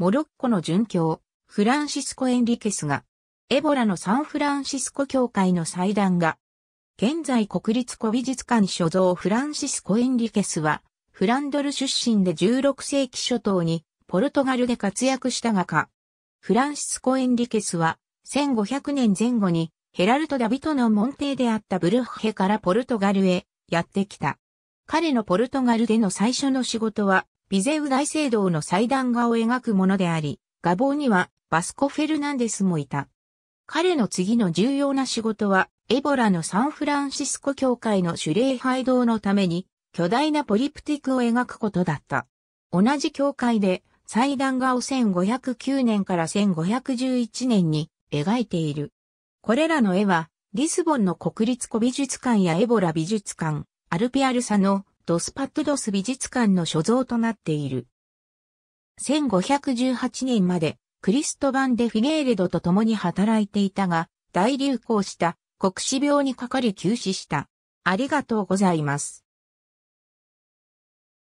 モロッコの殉教、フランシスコ・エンリケスが、エボラのサンフランシスコ協会の祭壇が、現在国立古美術館所蔵フランシスコ・エンリケスは、フランドル出身で16世紀初頭に、ポルトガルで活躍した画家。フランシスコ・エンリケスは、1500年前後に、ヘラルト・ダビトの門弟であったブルッヘからポルトガルへやってきた。彼のポルトガルでの最初の仕事は、ビゼウ大聖堂の祭壇画を描くものであり、画房にはバスコ・フェルナンデスもいた。彼の次の重要な仕事は、エボラのサンフランシスコ教会の主礼拝堂のために、巨大なポリプティクを描くことだった。同じ教会で、祭壇画を1509年から1511年に描いている。これらの絵は、リスボンの国立古美術館やエボラ美術館、アルピアルサのドスパッドドス美術館の所蔵となっている。1518年までクリストバン・デ・フィゲーレドと共に働いていたが、大流行した国死病にかかり休止した。ありがとうございます。